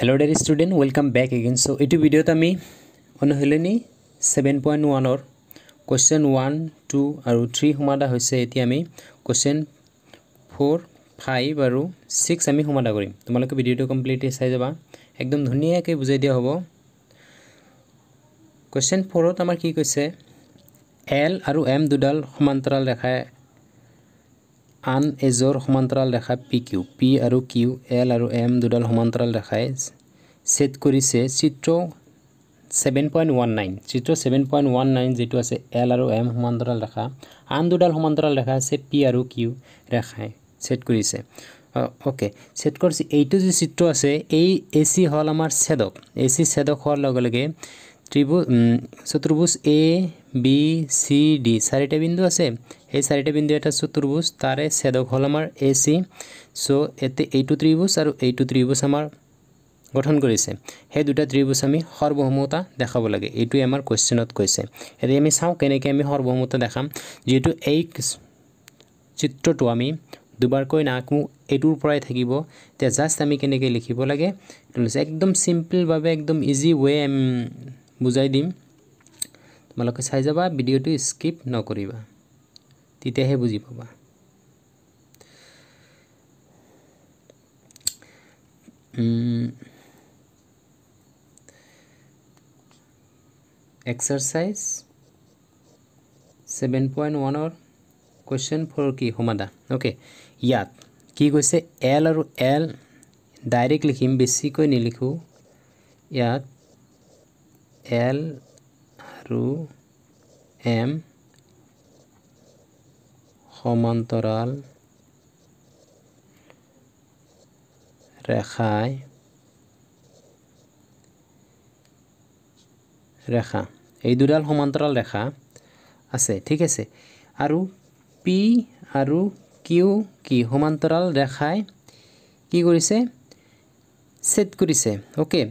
hello' dear student welcome back again so' এইটো ভিডিঅ'ত আমি অনুশীলনী ছেভেন পইণ্ট ওৱানৰ কুৱেশ্যন ওৱান টু আৰু থ্ৰী সমাধা হৈছে এতিয়া আমি কুৱেশ্যন ফ'ৰ ফাইভ আৰু ছিক্স আমি সমাধা কৰিম তোমালোকে ভিডিঅ'টো কমপ্লিটলি চাই যাবা একদম ধুনীয়াকৈ বুজাই দিয়া হ'ব কুৱেশ্যন ফ'ৰত আমাৰ কি কৈছে এল আৰু এম দুডাল সমান্তৰাল ৰেখাই আন এজৰ সমান্তৰাল ৰেখা পি কিউ পি আৰু কিউ এল আৰু এম দুডাল সমান্তৰাল ৰেখাই ছেট কৰিছে চিত্ৰ ছেভেন পইণ্ট ওৱান নাইন চিত্ৰ ছেভেন পইণ্ট ওৱান নাইন যিটো আছে এল আৰু এম সমান্তৰাল ৰেখা আন দুডাল সমান্তৰাল ৰেখা আছে পি আৰু কিউ ৰেখাই ছেট কৰিছে অ'কে ছেট কৰিছে এইটো যি চিত্ৰ আছে এই এ চি হ'ল আমাৰ ছেদক এ চি ছেদক হোৱাৰ লগে লগে ত্ৰিভুজ চতুৰ্ভুজ এ বি চি ডি চাৰিটা বিন্দু আছে সেই চাৰিটা বিন্দু এটা চতুৰ্ভুজ তাৰে ছেদক হ'ল আমাৰ এ চি চ' এতে এইটো ত্ৰিভুজ আৰু এইটো ত্ৰিভুজ আমাৰ গঠন কৰিছে সেই দুটা ত্ৰিভুজ আমি সৰ্বসমূহতা দেখাব লাগে এইটোৱে আমাৰ কুৱেশ্যনত কৈছে এতিয়া আমি চাওঁ কেনেকৈ আমি সৰ্বসমূহতা দেখাম যিহেতু এই চিত্ৰটো আমি দুবাৰকৈ নাকো এইটোৰ পৰাই থাকিব এতিয়া জাষ্ট আমি কেনেকৈ লিখিব লাগে একদম চিম্পলভাৱে একদম ইজি ৱে বুজাই দিম তোমালোকে চাই যাবা ভিডিঅ'টো স্কিপ নকৰিবা তেতিয়াহে বুজি পাবা এক্সাৰচাইজ ছেভেন পইণ্ট ওৱানৰ কুৱেশ্যন ফ'ৰ কি সমাধা অ'কে ইয়াত কি কৈছে এল আৰু এল ডাইৰেক্ট লিখিম বেছিকৈ নিলিখোঁ ইয়াত এল আৰু এম সমান্তৰাল ৰেখাই রেখা এই দুডাল সমান্তরাল রেখা আছে ঠিক আছে আর পি আর কিউ কি সমান্তরাল রেখায় কি কৰিছে ছেদ কৰিছে অ'কে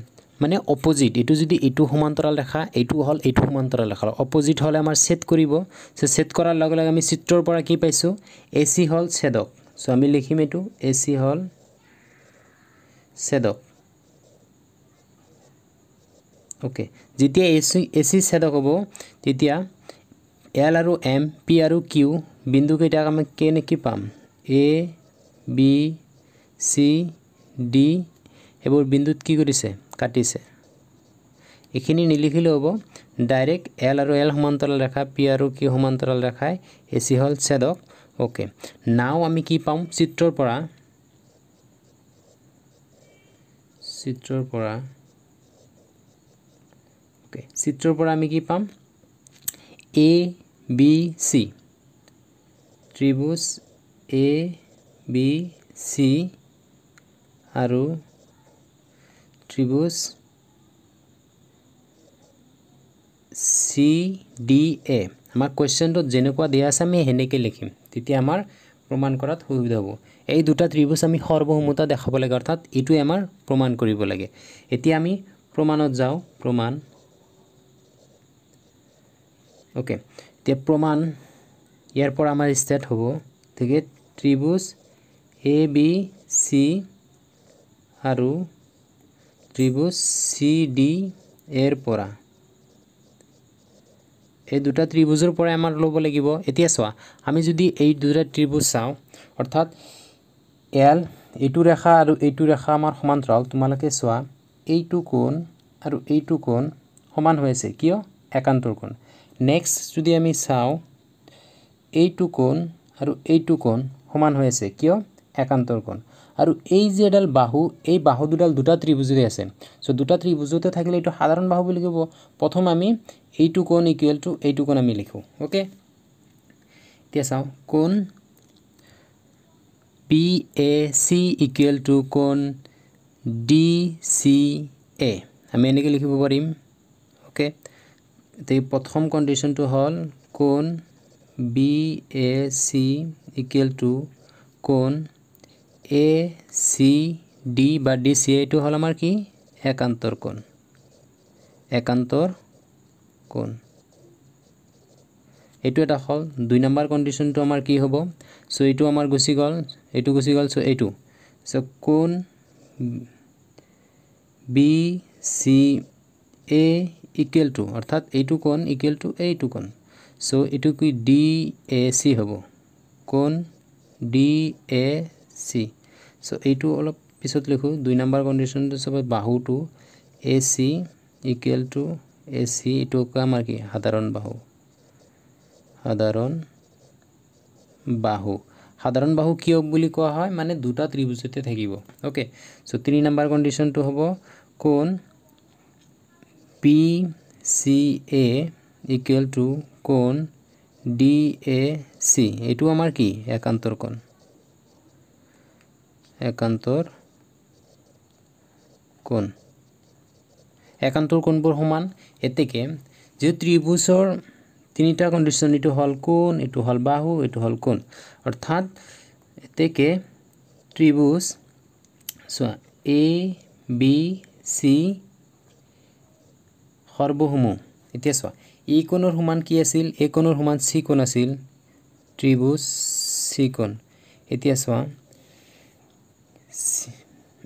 মানে অপজিট এইটো যদি এইটো সমান্তৰাল ৰেখা এইটো হ'ল এইটো সমান্তৰাল ৰেখা অপজিট হ'লে আমাৰ ছেদ কৰিব চ' ছেদ কৰাৰ লগে লগে আমি চিত্ৰৰ পৰা কি পাইছোঁ এ চি হ'ল ছেদক চ' আমি লিখিম এইটো এ চি হ'ল ছেদক অ'কে যেতিয়া এ চি এ চি ছেদক হ'ব তেতিয়া এল আৰু এম পি আৰু কিউ বিন্দুকেইটাক আমি কি পাম এ বি চি ডি সেইবোৰ বিন্দুত কি কৰিছে কাটিছে এইখিনি নিলিখিলেও হ'ব ডাইৰেক্ট এল আৰু এল সমান্তৰাল ৰেখা পি আৰু কি সমান্তৰাল ৰেখাই এ চি হ'ল চেদক অ'কে নাও আমি কি পাম চিত্ৰৰ পৰা চিত্ৰৰ পৰা অ'কে চিত্ৰৰ পৰা আমি কি পাম এ বি চি ত্ৰিভুজ এ বি চি আৰু ত্ৰিভুজ চি ডি এ আমাক কুৱেশ্যনটোত যেনেকুৱা দিয়া আছে আমি সেনেকৈ লিখিম তেতিয়া আমাৰ প্ৰমাণ কৰাত সুবিধা হ'ব এই দুটা ত্ৰিভুজ আমি সৰ্বসমতা দেখাব লাগে অৰ্থাৎ এইটো আমাৰ প্ৰমাণ কৰিব লাগে এতিয়া আমি প্ৰমাণত যাওঁ প্ৰমাণ অ'কে এতিয়া প্ৰমাণ ইয়াৰ পৰা আমাৰ ষ্টেট হ'ব গতিকে ত্ৰিভুজ এ বি চি আৰু ত্ৰিভুজ চি ডি এৰ পৰা এই দুটা ত্ৰিভুজৰ পৰা আমাৰ ল'ব লাগিব এতিয়া চোৱা আমি যদি এই দুটা ত্ৰিভুজ চাওঁ অৰ্থাৎ এল এইটো ৰেখা আৰু এইটো ৰেখা আমাৰ সমান্তৰাল তোমালোকে চোৱা এইটো কোণ আৰু এইটো কোণ সমান হৈ আছে কিয় একান্তৰ কোণ নেক্সট যদি আমি চাওঁ এইটো কোণ আৰু এইটো কোণ সমান হৈ আছে কিয় একান্তৰ কোণ আৰু এই যে এডাল বাহু এই বাহু দুডাল দুটা ত্ৰিভুজতে আছে চ' দুটা ত্ৰিভুজতে থাকিলে এইটো সাধাৰণ বাহু বুলি ক'ব প্ৰথম আমি এইটো কোন ইকুৱেল টু এইটো কোণ আমি লিখোঁ অ'কে এতিয়া চাওঁ কোন P A C equal to কোন ডি চি এ আমি এনেকৈ লিখিব পাৰিম অ'কে এতিয়া প্ৰথম কণ্ডিশ্যনটো হ'ল কোন B A C equal to কোন এ সি ডি বা ডি সি এইটো হ'ল আমাৰ কি একান্তৰ কোণ একান্তৰ কোণ এইটো এটা হ'ল দুই নম্বৰ কণ্ডিশ্যনটো আমাৰ কি হ'ব চ' এইটো আমাৰ গুচি গ'ল এইটো গুচি গ'ল চ' এইটো চ' কোণ B C A equal to অৰ্থাৎ এইটো কোণ ইকুৱেল টু এইটো কোণ চ' এইটো কি ডি এ চি হ'ব কোণ ডি এ চি সো এইটো অলপ পিছত লিখো দুই নাম্বার কন্ডিশন সবাই বাহুটো A C equal to A C এইটো আমার কি সাধারণ বাহু সাধারণ বাহু সাধারণ বাহু কিয় বলে কোয়া হয় মানে দুটা ত্রিভুজতে থাকিব ওকে সো তিন নাম্বার কন্ডিশন হব কোন P C A equal to কোন ডি এ সি এইটো আমার কি একান্তর কোণ একান্তর কোণ একান্তর কোণবর সমান এতেকে যে ত্রিভুজর তিনটা কন্ডিশন এই হল কোণ এই হল বাহু এই হল কোণ অর্থাৎ এতেকে ত্রিভুজ এ বি সি সর্বসমূহ এটা চা ই e কোণর সমান কি আছিল এ কোণর সমান সি কোণ আছিল ত্রিভুজ সি কোণ এটা চা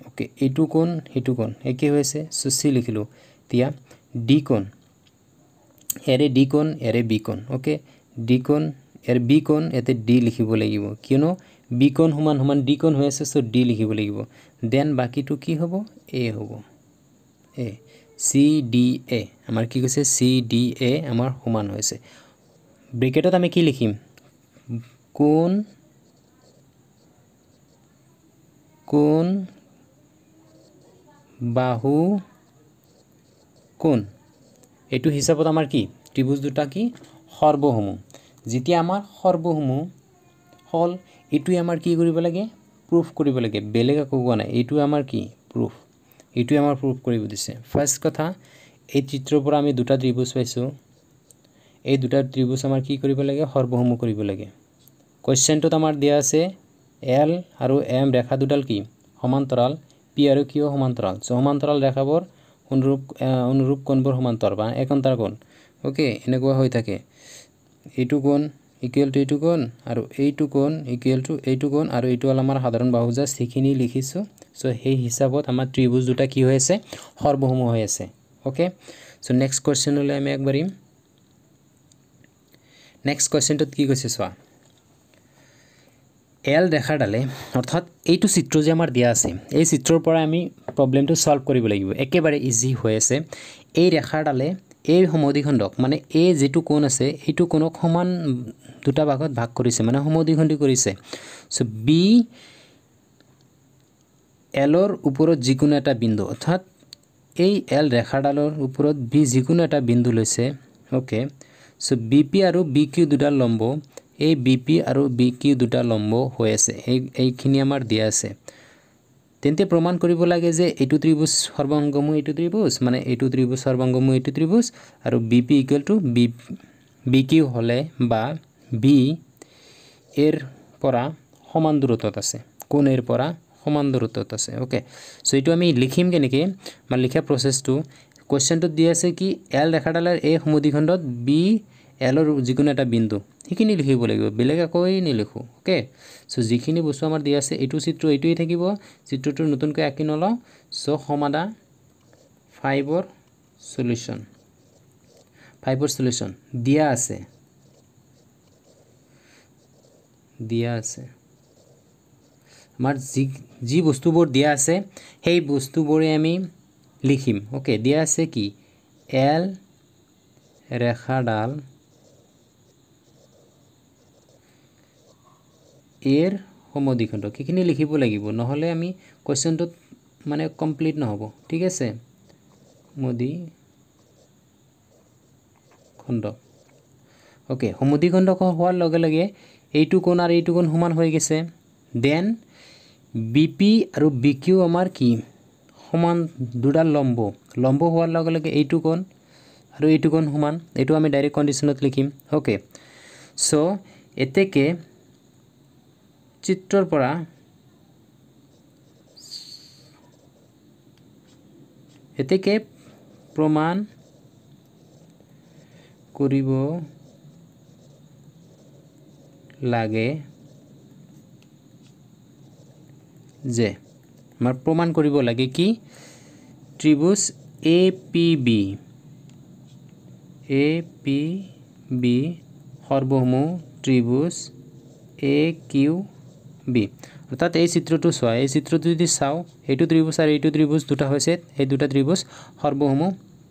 ওকে এইটো কোণ সেইটো কোণ একে হৈ আছে চ' চি লিখিলোঁ এতিয়া ডি কোণ এৰে ডি কোণ এৰে বি কোণ অ'কে ডি কোণ এৰ বি কোণ ইয়াতে ডি লিখিব লাগিব কিয়নো বি কোণ সমান সমান ডি কোণ হৈ আছে চ' ডি লিখিব লাগিব দেন বাকীটো কি হ'ব এ হ'ব এ চি ডি এ আমাৰ কি কৈছে চি ডি এ আমাৰ সমান হৈছে ব্ৰেকেটত আমি কি লিখিম কোণ কোন বাহু কোন এইটো হিচাপত আমাৰ কি ত্ৰিভুজ দুটা কি সৰ্বসমূহ যেতিয়া আমাৰ সৰ্বসমূহ হ'ল এইটোৱে আমাৰ কি কৰিব লাগে প্ৰুফ কৰিব লাগে বেলেগ একো কোৱা নাই এইটো আমাৰ কি প্ৰুফ এইটোৱে আমাৰ প্ৰুফ কৰিব দিছে ফাৰ্ষ্ট কথা এই চিত্ৰৰ পৰা আমি দুটা ত্ৰিভুজ পাইছোঁ এই দুটা ত্ৰিভুজ আমাৰ কি কৰিব লাগে সৰ্বসমূহ কৰিব লাগে কুৱেশ্যনটোত আমাৰ দিয়া আছে এল আৰু এম ৰেখা দুডাল কি সমান্তৰাল পি আৰু কিঅ' সমান্তৰাল চ' সমান্তৰাল ৰেখাবোৰ অনুৰূপ অনুৰূপ কোণবোৰ সমান্তৰ বা একান্তাৰ কোণ অ'কে এনেকুৱা হৈ থাকে এইটো কোণ ইকুৱেল টু এইটো কোণ আৰু এইটো কোণ ইকুৱেল টু এইটো কোণ আৰু এইটো হ'ল আমাৰ সাধাৰণ বাহু যা সেইখিনি লিখিছোঁ চ' সেই হিচাপত আমাৰ ত্ৰিভুজ দুটা কি হৈ আছে সৰ্বসমূহ হৈ আছে অ'কে চ' নেক্সট কুৱেশ্যনলৈ আমি আগবাঢ়িম নেক্সট কুৱেশ্যনটোত কি কৈছে চোৱা এল দেখা ডালে অৰ্থাৎ এইটো চিত্ৰ যে আমাৰ দিয়া আছে এই চিত্ৰৰ পৰা আমি প্রবলেমটো সলভ করব একবারে ইজি হয়ে আছে এই রেখার ডালে এই সমদ্বিখণ্ডক মানে এই যেটো কোণ আছে এইটো কোণক সমান দুটা ভাগত ভাগ কৰিছে মানে সমদ্বিখণ্ডি কৰিছে সো বি এলর উপর যিকোনো এটা বিন্দু অর্থাৎ এই এল রেখাডালের উপর বি যিকোনো এটা বিন্দু লৈছে ওকে সো বিপি আর বি কিউ দুটার লম্ব এই বিপি আৰু বি কিউ দুটা লম্ব হৈ আছে এই এইখিনি আমাৰ দিয়া আছে তেন্তে প্ৰমাণ কৰিব লাগে যে এইটো ত্ৰিভুজ সৰ্বাংগমো এইটো ত্ৰিভুজ মানে এইটো ত্ৰিভুজ সৰ্বাংগমো এইটো ত্ৰিভুজ আৰু B P equal to B B Q হ'লে বা বি এৰ পৰা সমান দূৰত্বত আছে কোন এৰ পৰা সমান দূৰত্বত আছে অ'কে চ' এইটো আমি লিখিম কেনেকৈ মানে লিখা প্ৰচেছটো কুৱেশ্যনটোত দিয়া আছে কি এল ৰেখাডালৰ এই সমুদ্ৰিখণ্ডত বি এলৰ যিকোনো এটা বিন্দু সেইখিনি লিখিব লাগিব বেলেগ আকৌ নিলিখোঁ অ'কে চ' যিখিনি বস্তু আমাৰ দিয়া আছে এইটো চিত্ৰ এইটোৱেই থাকিব চিত্ৰটো নতুনকৈ আঁকি নলওঁ চ' সমাদা ফাইবৰ চলিউশ্যন ফাইবৰ চলিউশ্যন দিয়া আছে দিয়া আছে আমাৰ যি যি বস্তুবোৰ দিয়া আছে সেই বস্তুবোৰে আমি লিখিম অ'কে দিয়া আছে কি এল ৰেখাডাল এর সমদ্বিখণ্ড কিখিনি লিখিব লাগিব নহলে আমি কোয়েশ্চনটোত মানে কমপ্লিট নহব ঠিক আছে মদি খণ্ড ওকে সমদ্বিখণ্ড হওয়ার লগে লগে এইটু কোণ আর এইটু কোণ সমান হয়ে গেছে দেন বিপি আর বিকিউ আমার কি সমান দুটা লম্ব লম্ব হওয়ার লগে লগে এইটু কোণ আর এইটু কোণ সমান এই আমি ডাইরেক্ট কন্ডিশনত লিখিম ওকে সো এতেকে চিত্ৰৰ পৰা এতেকে প্ৰমাণ কৰিব লাগে যে আমাৰ প্ৰমাণ কৰিব লাগে কি ত্ৰিভুজ A P B A P B সৰ্বসমূহ ত্ৰিভুজ এ কিউ বি অৰ্থাৎ এই চিত্ৰটো চোৱা এই চিত্ৰটো যদি চাওঁ এইটো ত্ৰিভুজ আৰু এইটো ত্ৰিভুজ দুটা হৈছে সেই দুটা ত্ৰিভুজ সৰ্বসমূহ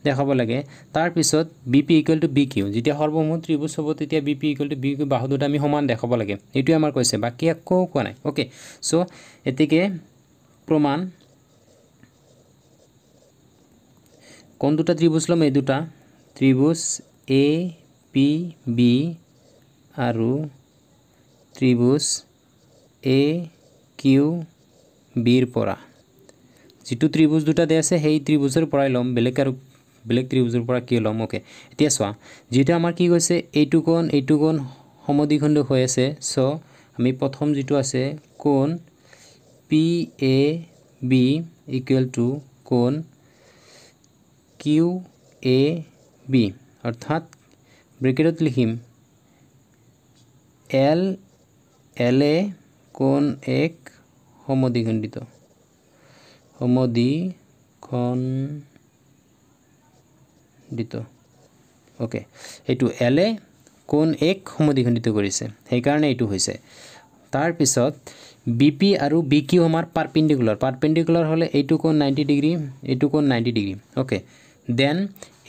দেখাব লাগে তাৰপিছত B P equal to B Q যেতিয়া সৰ্বসমূহ ত্ৰিভুজ হ'ব তেতিয়া B P equal to B Q বাহু দুটা আমি সমান দেখাব লাগে এইটোৱে আমাৰ কৈছে বাকী একো কোৱা নাই অ'কে চ' এতিকে প্ৰমাণ কোন দুটা ত্ৰিভুজ ল'ম এই দুটা ত্ৰিভুজ এ পি বি আৰু ত্ৰিভুজ এ কিউ বিৰ পৰা যিটো ত্ৰিভুজ দুটা দি আছে সেই ত্ৰিভুজৰ পৰাই ল'ম বেলেগ আৰু বেলেগ ত্ৰিভুজৰ পৰা কি ল'ম অ'কে এতিয়া চোৱা যিহেতু আমাৰ কি কৈছে এইটো কোণ এইটো কোণ সমদ্বিখণ্ড হৈ আছে চ' আমি প্ৰথম যিটো আছে কোণ P A B equal to কোণ কিউ এ বি অৰ্থাৎ ব্ৰেকেটত লিখিম এল এল এ কোন এক সমদ্বিখণ্ডিত সমদ্বিখণ্ডিত অ'কে এইটো এলে কোন এক সমদ্বিখণ্ডিত কৰিছে সেইকাৰণে এইটো হৈছে তাৰপিছত বি পি আৰু বি কিউ আমাৰ পাৰপেণ্ডিকুলাৰ পাৰপেণ্ডিকুলাৰ হ'লে এইটো কোন নাইণ্টি ডিগ্ৰী এইটো কোন নাইণ্টি ডিগ্ৰী অ'কে দেন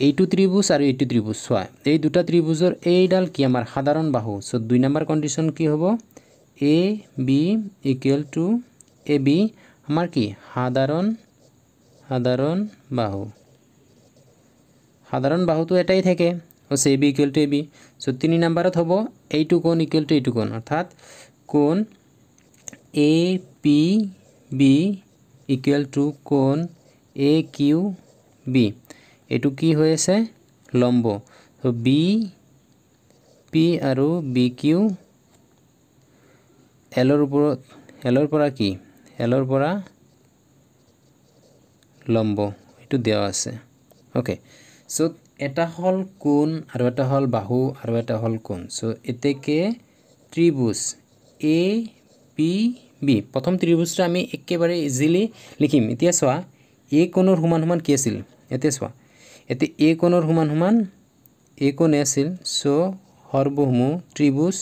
এইটো ত্ৰিভুজ আৰু এইটো ত্ৰিভুজ চোৱা এই দুটা ত্ৰিভুজৰ এইডাল কি আমাৰ সাধাৰণ বাহু চ' দুই নম্বৰ কণ্ডিশ্যন কি হ'ব A B equal to A B আমার কি সাধারণ সাধারণ বাহু সাধারণ বাহুটো এটাই থাকে ও সে B equal to A B so তিনি নাম্বাৰত হ'ব এইটো কোণ ইকুয়াল টু এইটো কোণ অৰ্থাৎ কোণ A P B equal to কোণ এ কিউ বি এইটো কি হৈ আছে লম্ব বি পি আৰু বি কিউ এলৰ ওপৰত এলৰ পৰা কি এলৰ পৰা লম্ব এইটো দেওয়া আছে ওকে চ' এটা হল কোন আৰু এটা হল বাহু আৰু এটা হল কোণ সো এতেকে ত্ৰিভুজ এ পি বি প্ৰথম ত্ৰিভুজটো আমি একেবাৰে ইজিলি লিখিম এতিয়া চোৱা এ কোণৰ সমান সমান কি আছিল এতিয়া চোৱা এতিয়া এ কোণৰ সমান সমান এ কোণে আছিল চ' সৰ্বসমূহ ত্ৰিভুজ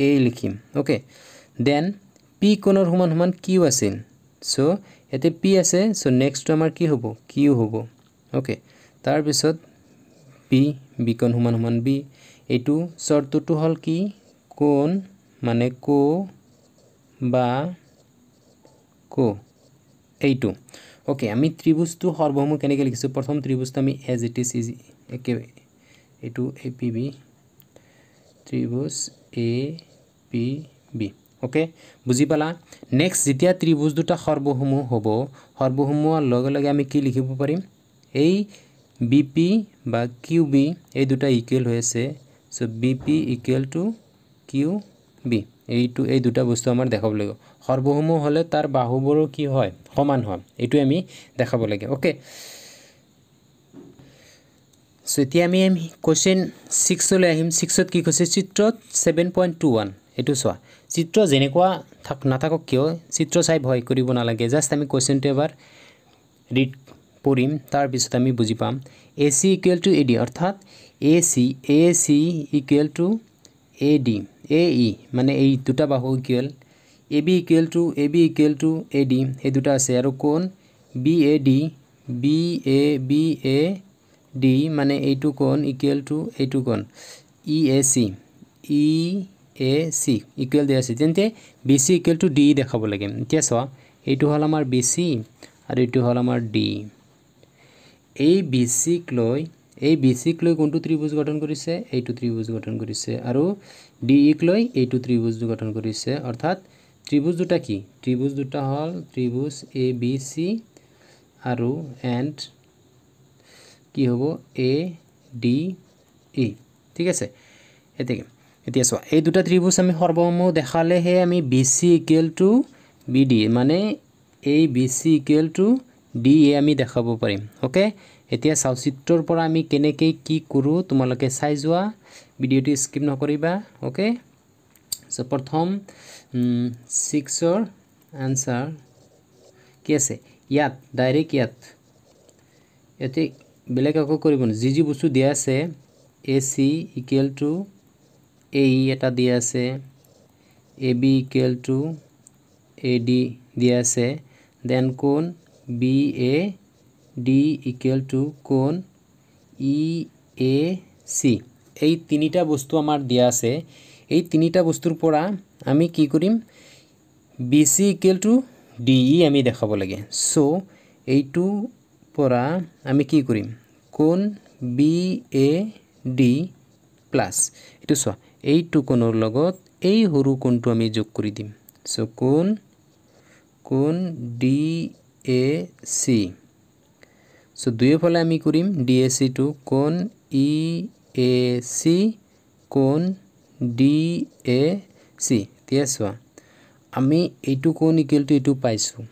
ए लिखीम ओके देन पी कोणर समान समान किऊ आसिल सो इते पी आसे सो नेक्स्ट आमार की होबो किऊ होबो ओके तार पिसत पी बी कोण समान समान बी एतु शर्त तो हल की कोण माने को बा को एतु ओके आमी त्रिभुज तो सर्वम केने के लिखिसु प्रथम त्रिभुज त आमी एज इट इज एके एतु ए पी बी त्रिभुज এ পি বি অ'কে বুজি পালা নেক্সট যেতিয়া ত্ৰিভুজ দুটা সৰ্বসমূহ হ'ব সৰ্বসমূহৰ লগে লগে আমি কি লিখিব পাৰিম এই বি পি বা কিউ বি এই দুটা ইকুৱেল হৈ আছে so' B P equal to Q B এইটো এই দুটা বস্তু আমাৰ দেখাব লাগিব সৰ্বসমূহ হ'লে তাৰ বাহুবোৰো কি হয় সমান হয় এইটোৱে আমি দেখাব লাগে অ'কে সো এতিয়া আমি আহিম কুৱেশ্যন ছিক্সলৈ আহিম ছিক্সত কি কৈছে চিত্ৰ ছেভেন পইণ্ট টু ওৱান এইটো চোৱা চিত্ৰ যেনেকুৱা থাক নাথাকক কিয় চিত্ৰ চাই ভয় কৰিব নালাগে জাষ্ট আমি কুৱেশ্যনটো এবাৰ ৰিড পঢ়িম তাৰপিছত আমি বুজি পাম A C equal to A D অৰ্থাৎ A C A C equal to A D A E মানে এই দুটা বাহু equal A B equal to A B equal to A D এই দুটা আছে আৰু কোন B A D B A B A D মানে এইটো কোন ইকুৱেল টু এইটো কোন E A C E A C equal দিয়া আছে তেন্তে B C equal to D দেখাব লাগে এতিয়া চোৱা এইটো হ'ল আমাৰ বি চি আৰু এইটো হ'ল আমাৰ ডি এই বি চিক লৈ এই বি চিক লৈ কোনটো ত্ৰিভুজ গঠন কৰিছে এইটো ত্ৰিভুজ গঠন কৰিছে আৰু ডি ইক লৈ এইটো ত্ৰিভুজ গঠন কৰিছে অৰ্থাৎ ত্ৰিভুজ দুটা কি ত্ৰিভুজ দুটা হ'ল ত্ৰিভুজ এ বি চি আৰু এণ্ড কি হ'ব এ ডি ই ঠিক আছে এতিকে এতিয়া চোৱা এই দুটা ত্ৰিভুজ আমি সৰ্বসমূহ দেখালেহে আমি B C equal to B D মানে এই B C equal to D A আমি দেখাব পাৰিম অ'কে এতিয়া চাওচিত্ৰৰ পৰা আমি কেনেকৈ কি কৰোঁ তোমালোকে চাই যোৱা ভিডিঅ'টো স্কিপ নকৰিবা অ'কে চ' প্ৰথম ছিক্সৰ আনচাৰ কি আছে ইয়াত ডাইৰেক্ট ইয়াত বেলেগ একো কৰিব যি যি বস্তু দিয়া আছে A C equal to A E এটা দিয়া আছে A B equal to A D দিয়া আছে দেন কোন B A D equal to কোন ই এ চি এই তিনিটা বস্তু আমাৰ দিয়া আছে এই তিনিটা বস্তুৰ পৰা আমি কি কৰিম B C equal to D E আমি দেখাব লাগে চ' এইটো পৰা আমি কি কৰিম কোন বি এ ডি প্লাছ এইটো চোৱা এইটো কোণৰ লগত এই সৰু কোণটো আমি যোগ কৰি দিম চ' কোন কোন ডি এ চি চ' দুয়োফালে আমি কৰিম ডি এ চিটো কোন ই এ চি কোন ডি এ চি এতিয়া চোৱা আমি এইটো কোণ ইকুৱেলটো এইটো পাইছোঁ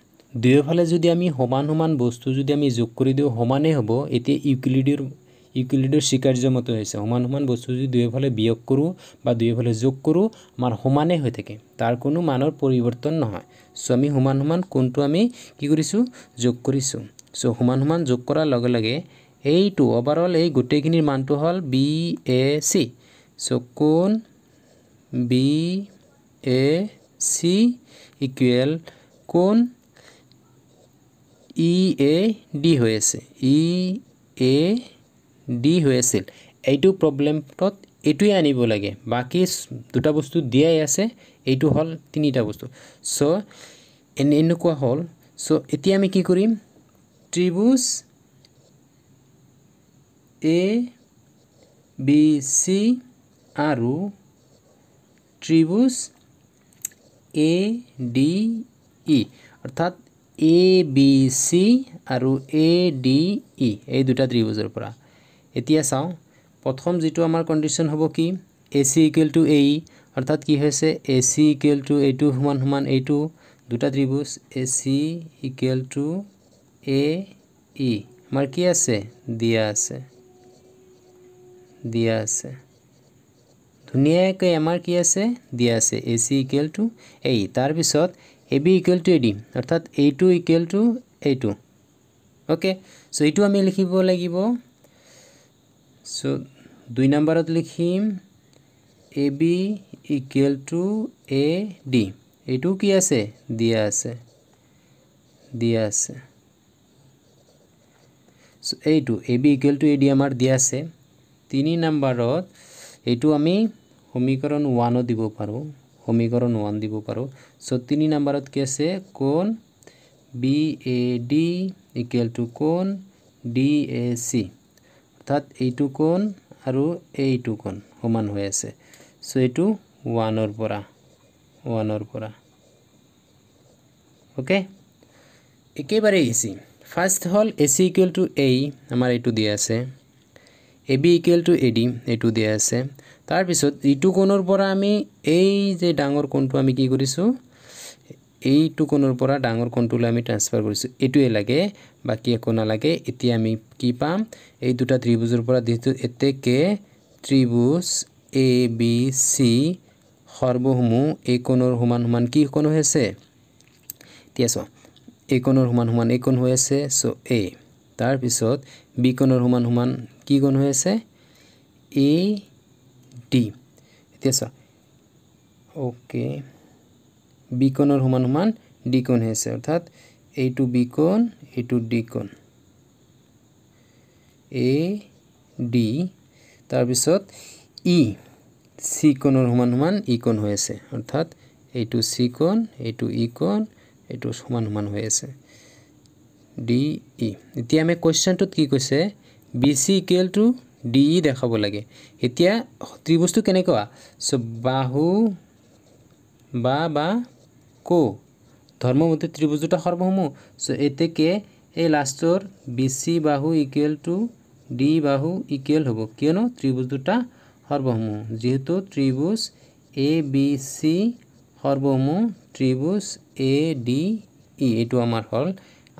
দুয়োফালে যদি আমি সমান সমান বস্তু যদি আমি যোগ কৰি দিওঁ সমানেই হ'ব এতিয়া ইউক্লিডৰ স্বীকাৰ্য মতে হৈছে সমান সমান বস্তু যদি দুয়োফালে বিয়োগ কৰোঁ বা দুয়োফালে যোগ কৰোঁ আমাৰ সমানেই হৈ থাকে তাৰ কোনো মানৰ পৰিৱৰ্তন নহয় চ' আমি সমান সমান কোনটো আমি কি কৰিছোঁ যোগ কৰিছোঁ চ' সমান সমান যোগ কৰাৰ লগে লগে এইটো অভাৰঅল এই গোটেইখিনিৰ মানটো হ'ল বি এ চি চ' কোন বি এ চি ইকুৱেল কোন ই এ ডি হৈ আছে ই এ ডি হৈ আছিল এইটো প্ৰব্লেমত এইটোৱে আনিব লাগে বাকী দুটা বস্তু দিয়াই আছে এইটো হ'ল তিনিটা বস্তু চ' এনে এনেকুৱা হ'ল চ' এতিয়া আমি কি কৰিম ত্ৰিভুজ এ বি চি আৰু ত্ৰিভুজ এ ডি ই অৰ্থাৎ এ বি চি আৰু এ ডি ই এই দুটা ত্ৰিভুজৰ পৰা এতিয়া চাওঁ প্ৰথম যিটো আমাৰ কণ্ডিশ্যন হ'ব কি A C equal to A E অৰ্থাৎ কি হৈছে এ চি ইকুৱেল টু এইটো সমান সমান এইটো দুটা ত্ৰিভুজ A C equal to A E আমাৰ কি আছে দিয়া আছে দিয়া আছে ধুনীয়াকৈ আমাৰ কি আছে দিয়া আছে A C equal to A E তাৰপিছত A B equal to A D অৰ্থাৎ A two equal to A two okay so' এইটো আমি লিখিব লাগিব চ' দুই নম্বৰত লিখিম A B equal to A D এইটো কি আছে দিয়া আছে দিয়া আছে চ' এইটো A B equal to A D আমাৰ দিয়া আছে তিনি নম্বৰত এইটো আমি সমীকৰণ ওৱানো দিব পাৰোঁ সমীকরণ ওয়ান দিব পারো সো তিন নম্বরত কি আছে কোন B A D equal to কোন ডি এ সি অর্থাৎ এইটু কোন আর এইটু কোন সমান হয়ে আছে সো এইটু ওয়ানোর পরা ওয়ানোর পরা ওকে একেবারে এসি ফার্স্ট হল এসি ইকুয়াল টু এই আমার এইটু দিয়ে আছে A B equal to A D এইটো দিয়া আছে তাৰপিছত ইটো কোণৰ পৰা আমি এই যে ডাঙৰ কোণটো আমি কি কৰিছোঁ এইটো কোণৰ পৰা ডাঙৰ কোণটোলৈ আমি ট্ৰান্সফাৰ কৰিছোঁ এইটোৱে লাগে বাকী একো নালাগে এতিয়া আমি কি পাম এই দুটা ত্ৰিভুজৰ পৰা যিহেতু এতেকে ত্ৰিভুজ এ বি চি সৰ্বসমূহ এই কোণৰ সমান সমান কি কোণ হৈ আছে এতিয়া চাওঁ এই কোণৰ সমান সমান এই কোণ হৈ আছে চ' এ তাৰপিছত বি কোণৰ সমান সমান কি গুণ হৈ আছে এ ডি এতিয়া চোৱা অ'কে কণৰ সমান সমান ডিকণ হৈ আছে অৰ্থাৎ এইটো বিকণ এইটো কণ এ ডি তাৰপিছত ই চিকণৰ সমান সমান কণ হৈ আছে অৰ্থাৎ এইটো চিকণ এইটো ই ইকণ এইটো সমান সমান হৈ আছে ডি ই এতিয়া আমি কুৱেশ্যনটোত কি কৈছে B C equal to D E দেখাব লাগে এতিয়া ত্ৰিভুজটো কেনেকুৱা চ' বাহু বা বা কো ধৰ্মমতে ত্ৰিভুজ দুটা সৰ্বসমূহ চ' এতেকে এই লাষ্টৰ বি চি বাহু ইকুৱেল টু ডি বাহু ইকুৱেল হ'ব কিয়নো ত্ৰিভুজ দুটা সৰ্বসমূহ যিহেতু ত্ৰিভুজ এ বি চি সৰ্বসমূহ ত্ৰিভুজ এ ডি ই এইটো আমাৰ হ'ল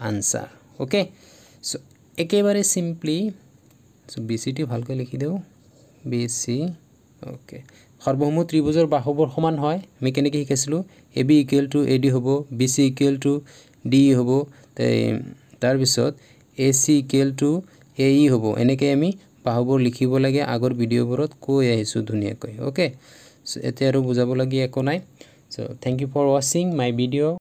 আনচাৰ অ'কে চ' একেবাৰে চিম্পলি সো বিসিটি ভালকে লিখি দেও বিসি ওকে সর্বসমু ত্রিভুজের বাহুবর সমান হয় আমি কেন শিকাইছিল A B equal to A D হব বিসি ইকুয়াল টু ডি হব তারপর A C equal to A ই হব এনেকে আমি বাহুবর লিখব লাগে আগর ভিডিওবর কই আইসো ধুনিয়াকে ওকে এতে আর বুঝাব লাগে একো নাই so thank you for watching my video